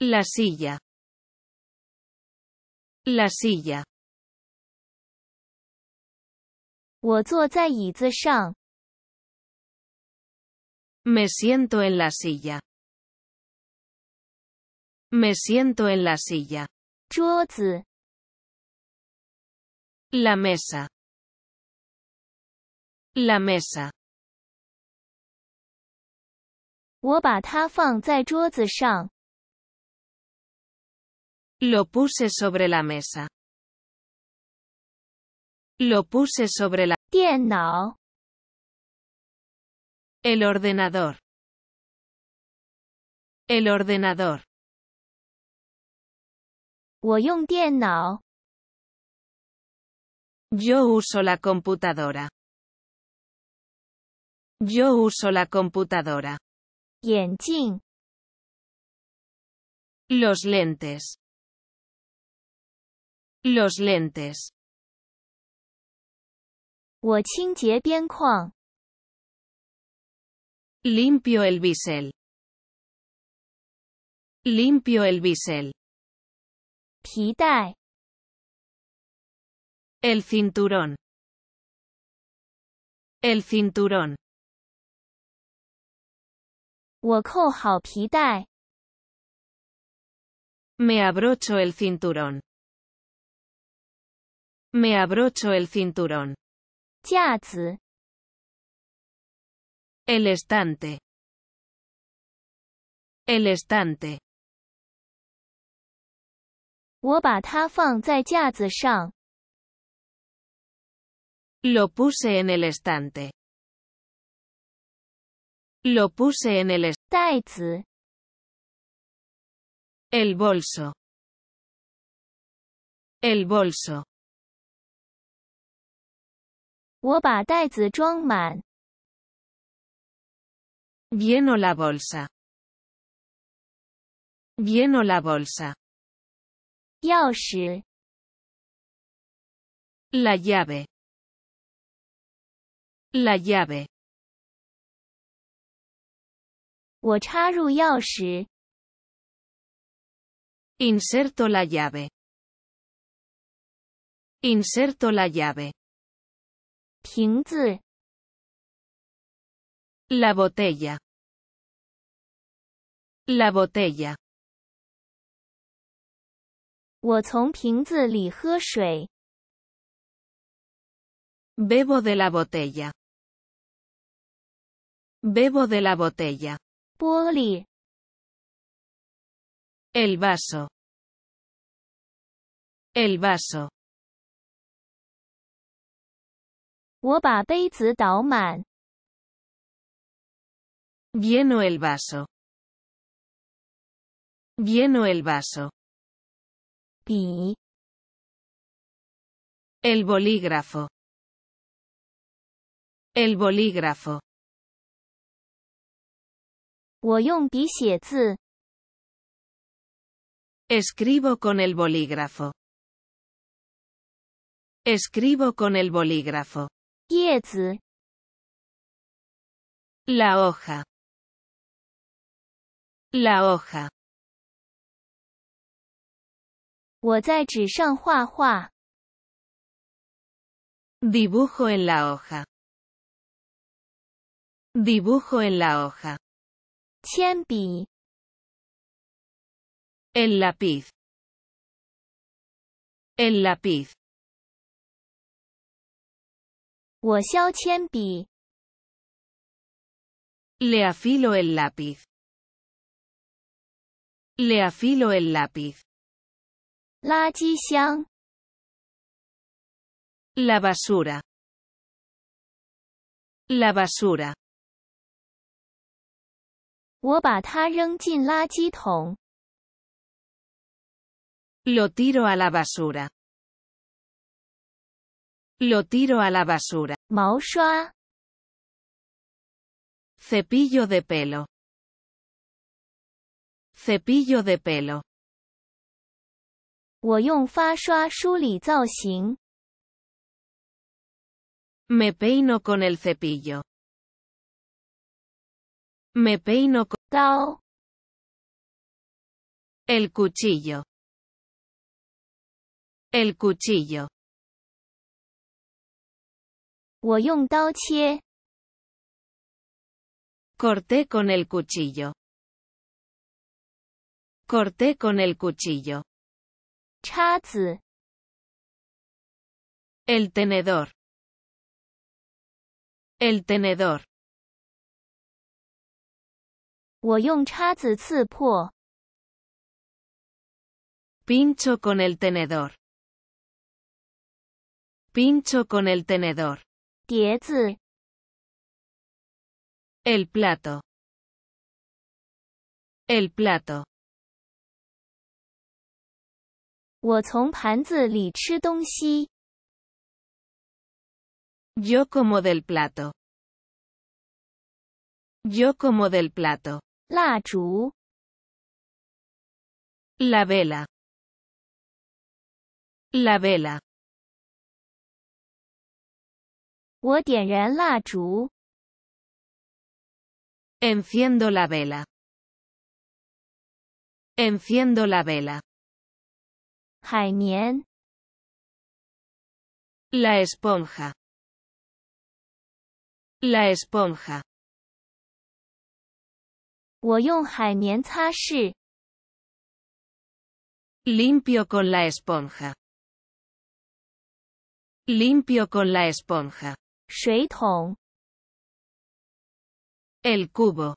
la silla la silla me siento en la silla me siento en la silla la mesa la mesa lo puse sobre la mesa. Lo puse sobre la tienda El ordenador. El ordenador. Yo uso la computadora. Yo uso la computadora los lentes los lentes 我清洁边框 limpio el bisel limpio el bisel el cinturón el cinturón me abrocho el cinturón. Me abrocho el cinturón. El estante. El estante. Lo puse en el estante. Lo puse en el El bolso. El bolso. Vieno la bolsa. Lleno la bolsa. La llave. La llave. 我插入钥匙。Inserto la llave. Inserto la llave. 瓶子。La botella. La botella. 我从瓶子里喝水。Bebo de la botella. Bebo de la botella. el vaso el vaso 我把杯子倒满 lleno el vaso lleno el vaso el bolígrafo el bolígrafo Escribo con el bolígrafo. Escribo con el bolígrafo. 叶子 La hoja. La hoja. dibujo en la hoja. Dibujo en la hoja el lápiz el lápiz le afilo el lápiz le afilo el lápiz 垃圾箱 la basura la basura 我把它扔进垃圾桶。Lo tiro a la basura。Lo tiro a la basura。毛刷。cepillo de pelo。cepillo de pelo。我用发刷梳理造型。Me peino con el cepillo。Me peino con El cuchillo. El cuchillo. qie. Corté con el cuchillo. Corté con el cuchillo. El tenedor. El tenedor. 我用叉子刺破。Pincho con el tenedor. Pincho con el tenedor. 盘子。El plato. El plato. 我从盘子里吃东西。Yo como del plato. Yo como del plato. la vela, la vela. enciendo la vela, enciendo la vela. la esponja, la esponja。我用海绵擦拭。l i m p i o con la esponja. l i m p i o con la esponja。水桶。El cubo。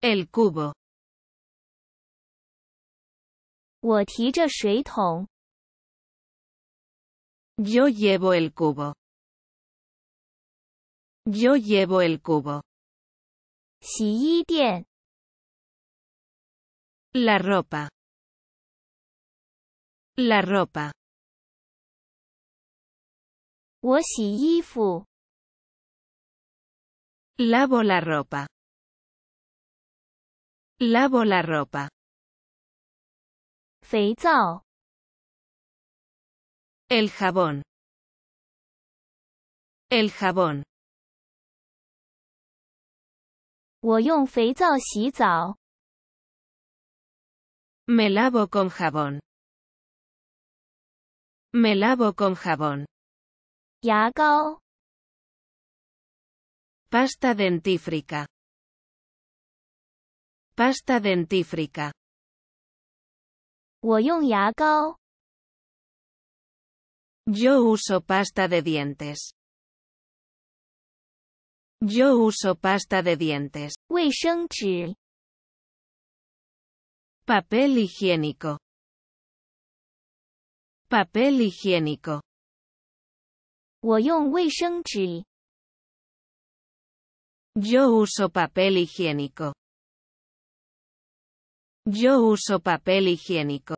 El cubo。我提着水桶。Yo llevo el cubo。Yo llevo el cubo。洗衣店 la ropa la ropa 我洗衣服 lavo la ropa lavo la ropa 肥皂 el jabón el jabón Me lavo con jabón. Me lavo con jabón. Pasta dentífrica. Pasta dentífrica. Yo uso pasta de dientes. Yo uso pasta de dientes. Papel higiénico. Papel higiénico. Yo uso papel higiénico. Yo uso papel higiénico.